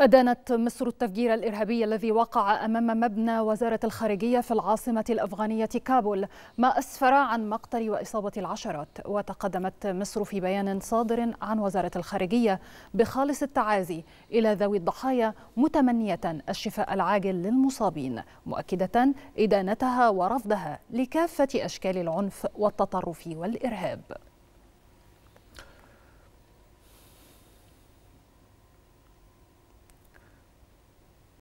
أدانت مصر التفجير الإرهابي الذي وقع أمام مبنى وزارة الخارجية في العاصمة الأفغانية كابول ما أسفر عن مقتل وإصابة العشرات وتقدمت مصر في بيان صادر عن وزارة الخارجية بخالص التعازي إلى ذوي الضحايا متمنية الشفاء العاجل للمصابين مؤكدة إدانتها ورفضها لكافة أشكال العنف والتطرف والإرهاب